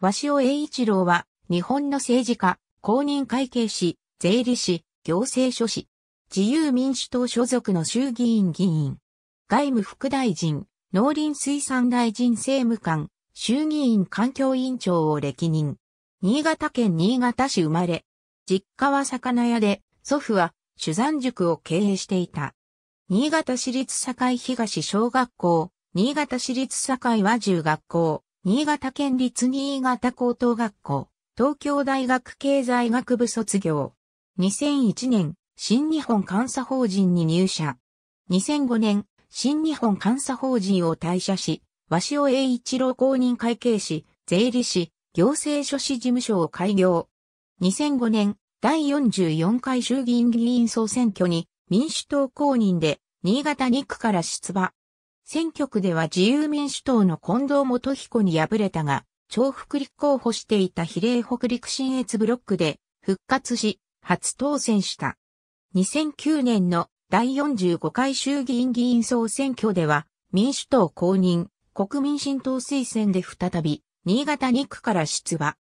鷲尾栄一郎は、日本の政治家、公認会計士、税理士、行政書士、自由民主党所属の衆議院議員、外務副大臣、農林水産大臣政務官、衆議院環境委員長を歴任。新潟県新潟市生まれ、実家は魚屋で、祖父は酒山塾を経営していた。新潟市立境東小学校、新潟市立境和中学校、新潟県立新潟高等学校、東京大学経済学部卒業。2001年、新日本監査法人に入社。2005年、新日本監査法人を退社し、鷲尾栄一郎公認会計士、税理士、行政書士事務所を開業。2005年、第44回衆議院議員総選挙に民主党公認で新潟2区から出馬。選挙区では自由民主党の近藤元彦に敗れたが、重複立候補していた比例北陸新越ブロックで復活し、初当選した。2009年の第45回衆議院議員総選挙では、民主党公認、国民新党推薦で再び、新潟2区から出馬。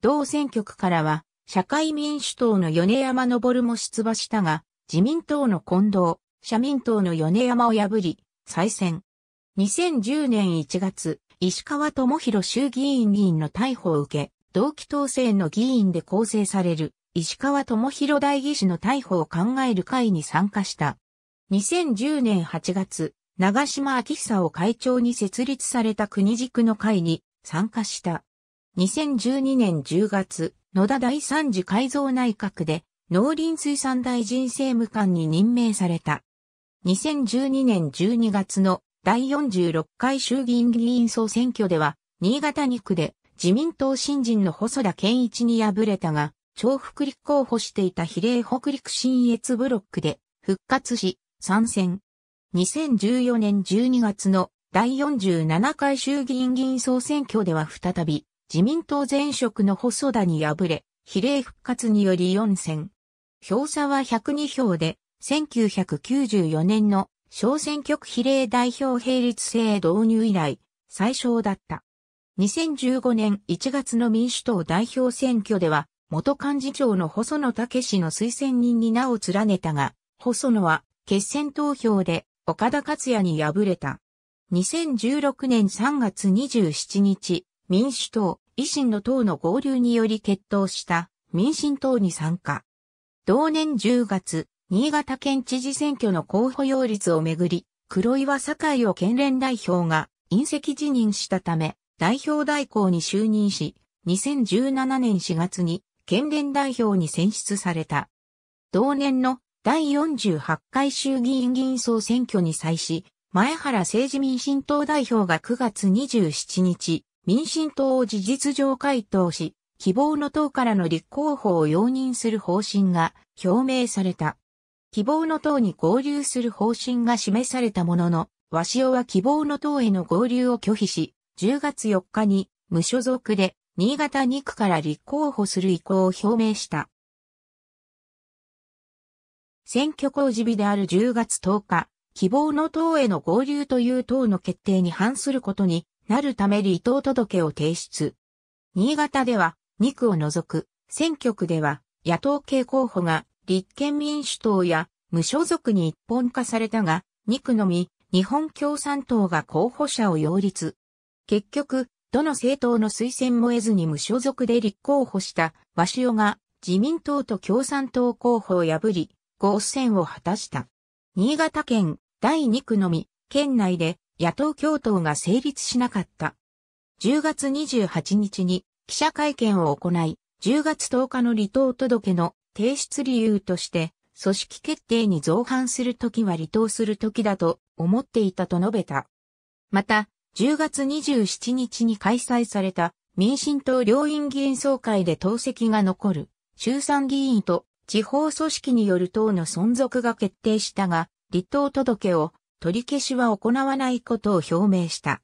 同選挙区からは、社会民主党の米山昇も出馬したが、自民党の近藤、社民党の米山を破り、再選。2010年1月、石川智弘衆議院議員の逮捕を受け、同期当選の議員で構成される石川智弘代議士の逮捕を考える会に参加した。2010年8月、長島昭久を会長に設立された国軸の会に参加した。2012年10月、野田第三次改造内閣で農林水産大臣政務官に任命された。2012年12月の第46回衆議院議員総選挙では、新潟2区で自民党新人の細田健一に敗れたが、重複立候補していた比例北陸新越ブロックで復活し、参戦。2014年12月の第47回衆議院議員総選挙では再び自民党前職の細田に敗れ、比例復活により4選。票差は102票で、1994年の小選挙区比例代表並立制導入以来、最小だった。2015年1月の民主党代表選挙では、元幹事長の細野武氏の推薦人に名を連ねたが、細野は決選投票で岡田克也に敗れた。2016年3月27日、民主党、維新の党の合流により決闘した民進党に参加。同年10月、新潟県知事選挙の候補擁立をめぐり、黒岩堺を県連代表が隕石辞任したため、代表代行に就任し、2017年4月に県連代表に選出された。同年の第48回衆議院議員総選挙に際し、前原政治民進党代表が9月27日、民進党を事実上回答し、希望の党からの立候補を容認する方針が表明された。希望の党に合流する方針が示されたものの、和潮は希望の党への合流を拒否し、10月4日に無所属で新潟2区から立候補する意向を表明した。選挙公示日である10月10日、希望の党への合流という党の決定に反することになるため離党届を提出。新潟では2区を除く選挙区では野党系候補が立憲民主党や無所属に一本化されたが、2区のみ、日本共産党が候補者を擁立。結局、どの政党の推薦も得ずに無所属で立候補した鷲尾が自民党と共産党候補を破り、合戦を果たした。新潟県第2区のみ、県内で野党共闘が成立しなかった。10月28日に記者会見を行い、10月10日の離党届の提出理由として、組織決定に造反するときは離党するときだと思っていたと述べた。また、10月27日に開催された民進党両院議員総会で党籍が残る衆参議院と地方組織による党の存続が決定したが、離党届を取り消しは行わないことを表明した。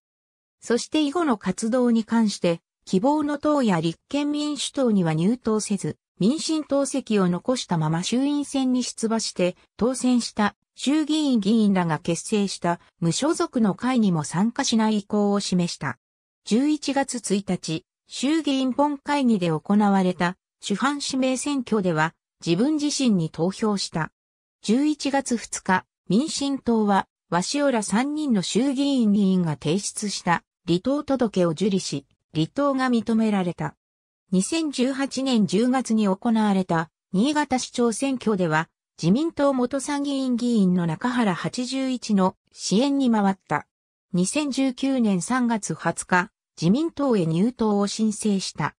そして以後の活動に関して、希望の党や立憲民主党には入党せず、民進党籍を残したまま衆院選に出馬して当選した衆議院議員らが結成した無所属の会にも参加しない意向を示した。11月1日、衆議院本会議で行われた主犯指名選挙では自分自身に投票した。11月2日、民進党は、鷲尾ら3人の衆議院議員が提出した離党届を受理し、離党が認められた。2018年10月に行われた新潟市長選挙では自民党元参議院議員の中原81の支援に回った。2019年3月20日、自民党へ入党を申請した。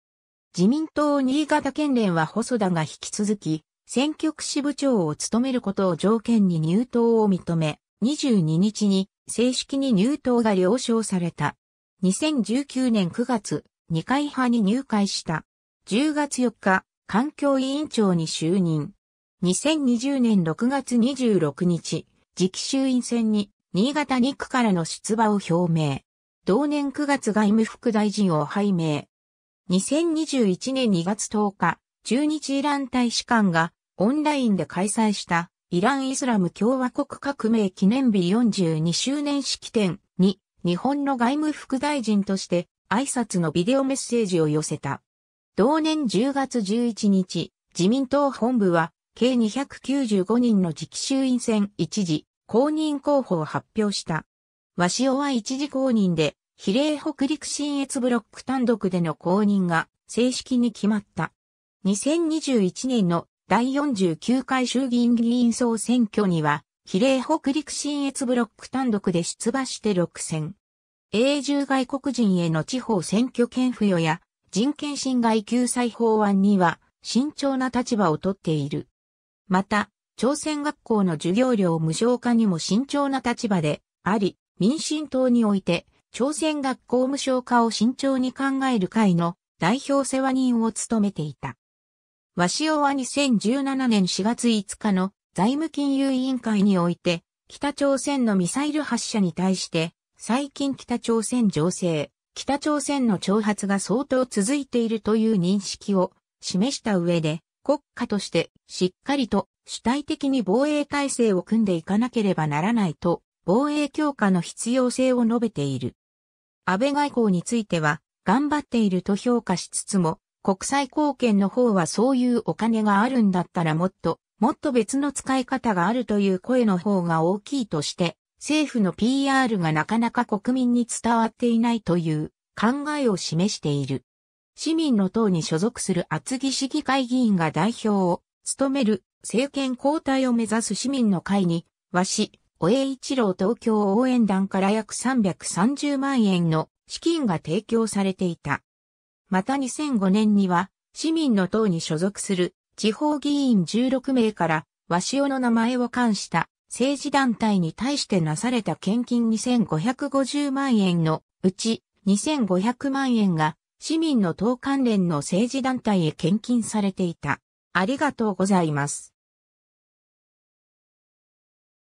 自民党新潟県連は細田が引き続き、選挙区支部長を務めることを条件に入党を認め、22日に正式に入党が了承された。2019年9月、二階派に入会した。10月4日、環境委員長に就任。2020年6月26日、次期衆院選に新潟2区からの出馬を表明。同年9月外務副大臣を拝命。2021年2月10日、中日イラン大使館がオンラインで開催したイラン・イスラム共和国革命記念日42周年式典に日本の外務副大臣として挨拶のビデオメッセージを寄せた。同年10月11日、自民党本部は、計295人の次期衆院選一時、公認候補を発表した。和尾は一時公認で、比例北陸新越ブロック単独での公認が正式に決まった。2021年の第49回衆議院議員総選挙には、比例北陸新越ブロック単独で出馬して6選。永住外国人への地方選挙権付与や人権侵害救済法案には慎重な立場をとっている。また、朝鮮学校の授業料無償化にも慎重な立場であり、民進党において朝鮮学校無償化を慎重に考える会の代表世話人を務めていた。鷲尾は2017年4月5日の財務金融委員会において、北朝鮮のミサイル発射に対して、最近北朝鮮情勢、北朝鮮の挑発が相当続いているという認識を示した上で、国家としてしっかりと主体的に防衛体制を組んでいかなければならないと、防衛強化の必要性を述べている。安倍外交については、頑張っていると評価しつつも、国際貢献の方はそういうお金があるんだったらもっと、もっと別の使い方があるという声の方が大きいとして、政府の PR がなかなか国民に伝わっていないという考えを示している。市民の党に所属する厚木市議会議員が代表を務める政権交代を目指す市民の会に、和紙、小江一郎東京応援団から約330万円の資金が提供されていた。また2005年には、市民の党に所属する地方議員16名から、和塩の名前を冠した政治団体に対してなされた献金2550万円のうち2500万円が市民の党関連の政治団体へ献金されていた。ありがとうございます。